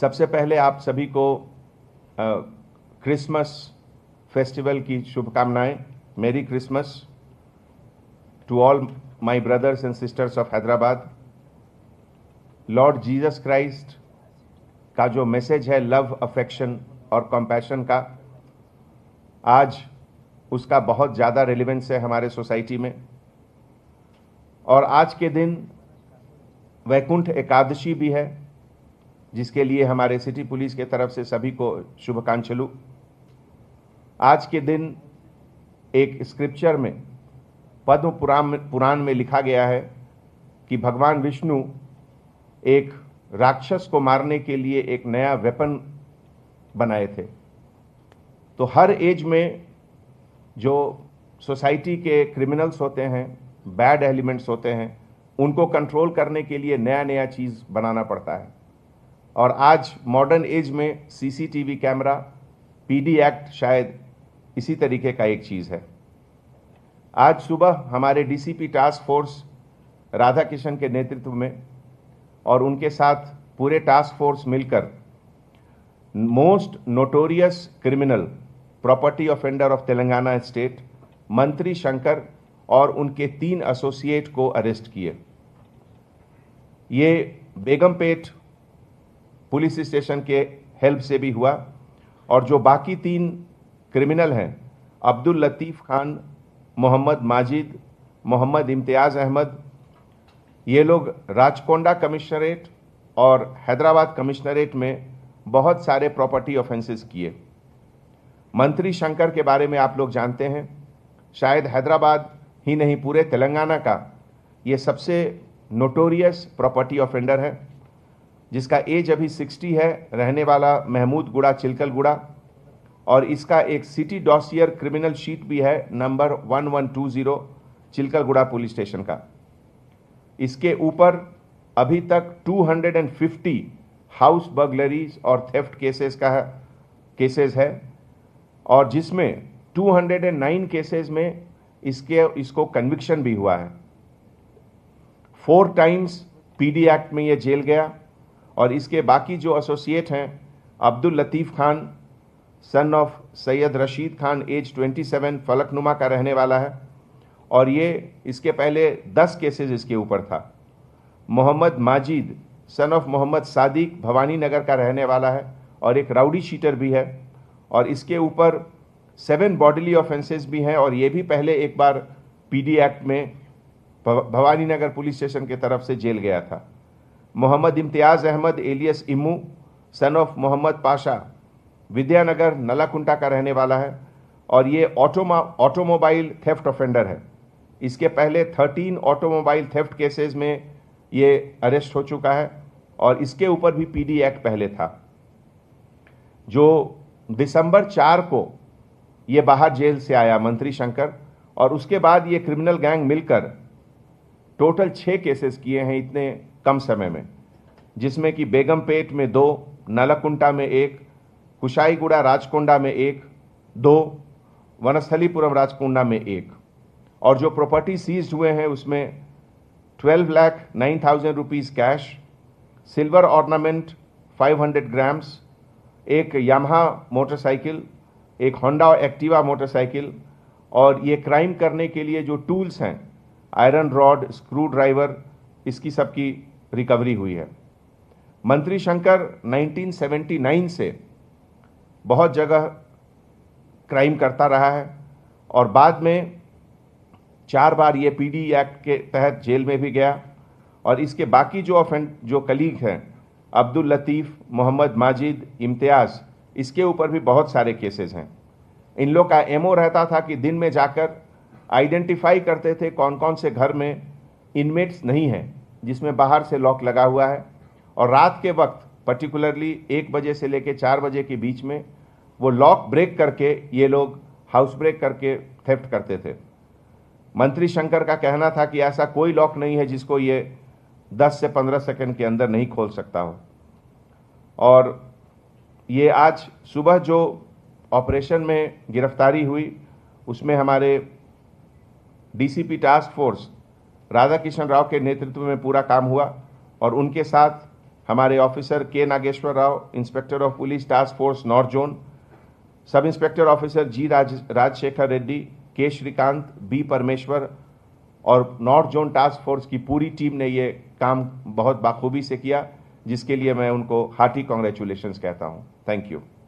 सबसे पहले आप सभी को क्रिसमस फेस्टिवल की शुभकामनाएं मेरी Christmas to all my brothers and sisters of Hyderabad Lord Jesus Christ का जो मैसेज है लव अफेक्शन और कॉम्पैशन का आज उसका बहुत ज़्यादा रेलिवेंस है हमारे सोसाइटी में और आज के दिन वैकुंठ एकादशी भी है जिसके लिए हमारे सिटी पुलिस के तरफ से सभी को शुभकांक्षलु आज के दिन एक स्क्रिप्चर में पद्म पुराण पुराण में लिखा गया है कि भगवान विष्णु एक राक्षस को मारने के लिए एक नया वेपन बनाए थे तो हर एज में जो सोसाइटी के क्रिमिनल्स होते हैं बैड एलिमेंट्स होते हैं उनको कंट्रोल करने के लिए नया नया चीज़ बनाना पड़ता है और आज मॉडर्न एज में सीसीटीवी कैमरा पीडी एक्ट शायद इसी तरीके का एक चीज़ है आज सुबह हमारे DCP task force Radha Kishan के नेतृत्व में और उनके साथ पूरे टास्क फोर्स मिलकर most notorious criminal property offender of Telangana state Mantri Shankar और उनके तीन एसोसिएट को अरेस्ट किए ये बेगमपेट पुलिस स्टेशन के हेल्प से भी हुआ और जो बाकी तीन क्रिमिनल हैं अब्दुल लतीफ़ खान मोहम्मद माजिद मोहम्मद इम्तियाज़ अहमद ये लोग राजकोंडा कमिश्नरेट और हैदराबाद कमिश्नरेट में बहुत सारे प्रॉपर्टी ऑफेंसेस किए मंत्री शंकर के बारे में आप लोग जानते हैं शायद हैदराबाद ही नहीं पूरे तेलंगाना का ये सबसे नोटोरियस प्रॉपर्टी ऑफेंडर है जिसका एज अभी सिक्सटी है रहने वाला महमूद गुड़ा चिलकल गुड़ा और इसका एक सिटी डॉसियर क्रिमिनल शीट भी है number one one two Chilkalguda police station का इसके ऊपर अभी तक two hundred and fifty house burglaries और थेफ्ट केसेस का केसेस है और जिसमें नाइन केसेस में इसके इसको कन्विक्शन भी हुआ है फोर टाइम्स पीडी एक्ट में यह जेल गया और इसके बाकी जो एसोसिएट हैं Abdul Latif Khan son of Syed Rashid Khan age 27 Falaknuma का रहने वाला है और ये इसके पहले 10 केसेस इसके ऊपर था मोहम्मद माजिद सन ऑफ मोहम्मद सादिक भवानी नगर का रहने वाला है और एक राउडी शीटर भी है और इसके ऊपर सेवन बॉडली ऑफेंसेस भी हैं और ये भी पहले एक बार पीडी एक्ट में भवानी नगर पुलिस स्टेशन की तरफ से जेल गया था Mohammed Imtiaz Ahmed alias Imu son of Mohammed Pasha Vidyanagar Nallakunta का रहने वाला है और ये ऑटोमा ऑटोमोबाइल थेफ्ट ऑफेंडर है इसके पहले 13 ऑटोमोबाइल थेफ्ट केसेस में ये अरेस्ट हो चुका है और इसके ऊपर भी पीडी एक्ट पहले था जो दिसंबर चार को ये बाहर जेल से आया मंत्री शंकर और उसके बाद ये क्रिमिनल गैंग मिलकर टोटल छः केसेस किए हैं इतने कम समय में जिसमें कि बेगमपेट में दो नलकुंटा में एक कुशाईगुड़ा राजकोंडा में एक दो वनस्थलीपुरम राजकोंडा में एक और जो प्रॉपर्टी सीज हुए हैं उसमें twelve lakh nine thousand rupees cash silver ornament five hundred grams एक यामहा मोटरसाइकिल एक होंडा एक्टिवा मोटरसाइकिल और ये क्राइम करने के लिए जो टूल्स हैं आयरन रॉड स्क्रू ड्राइवर इसकी सबकी रिकवरी हुई है मंत्री शंकर 1979 से बहुत जगह क्राइम करता रहा है और बाद में चार बार ये पीडी एक्ट e के तहत जेल में भी गया और इसके बाकी जो ऑफेंड जो कलीग हैं अब्दुल लतीफ़ मोहम्मद माजिद इम्तियाज़ इसके ऊपर भी बहुत सारे केसेस हैं इन लोग का एमओ रहता था कि दिन में जाकर आइडेंटिफाई करते थे कौन कौन से घर में इनमेट्स नहीं हैं जिसमें बाहर से लॉक लगा हुआ है और रात के वक्त पर्टिकुलरली एक बजे से लेकर चार बजे के बीच में वो लॉक ब्रेक करके ये लोग हाउस ब्रेक करके थेफ्ट करते थे मंत्री शंकर का कहना था कि ऐसा कोई लॉक नहीं है जिसको ये 10 से 15 सेकंड के अंदर नहीं खोल सकता हो और ये आज सुबह जो ऑपरेशन में गिरफ्तारी हुई उसमें हमारे DCP task force Radha Kishan Rao के नेतृत्व में पूरा काम हुआ और उनके साथ हमारे officer K Nageshwar Rao inspector of police task force north zone sub inspector officer G Raj Rajashekar Reddy K Srikanth B परमेश्वर और नॉर्थ जोन टास्क फोर्स की पूरी टीम ने ये काम बहुत बाखूबी से किया जिसके लिए मैं उनको हार्टी कॉन्ग्रेचुलेशंस कहता हूँ थैंक यू